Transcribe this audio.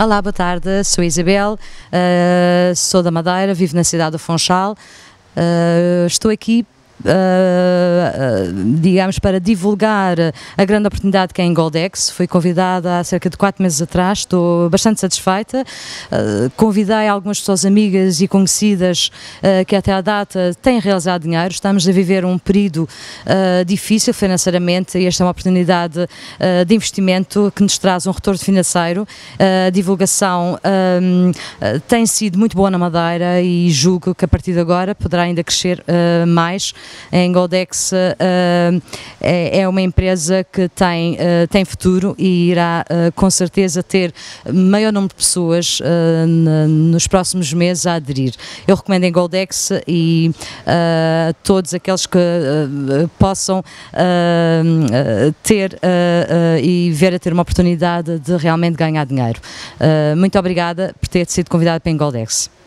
Olá, boa tarde, sou Isabel, uh, sou da Madeira, vivo na cidade do Funchal, uh, estou aqui uh, digamos, para divulgar a grande oportunidade que é em Goldex. Fui convidada há cerca de quatro meses atrás, estou bastante satisfeita. Uh, convidei algumas pessoas amigas e conhecidas uh, que até à data têm realizado dinheiro. Estamos a viver um período difícil financeiramente e esta é uma oportunidade de investimento que nos traz um retorno financeiro. a divulgação um, tem sido muito boa na Madeira e julgo que a partir de agora poderá ainda crescer mais. A Engodex eh, eh, é, é uma empresa que tem, eh, tem futuro e irá com certeza ter maior número de pessoas nos próximos meses a aderir. Eu recomendo a Engodex e a todos aqueles que possam ter e ver a ter uma oportunidade de realmente ganhar dinheiro. muito obrigada por ter sido convidada para a Engoldex.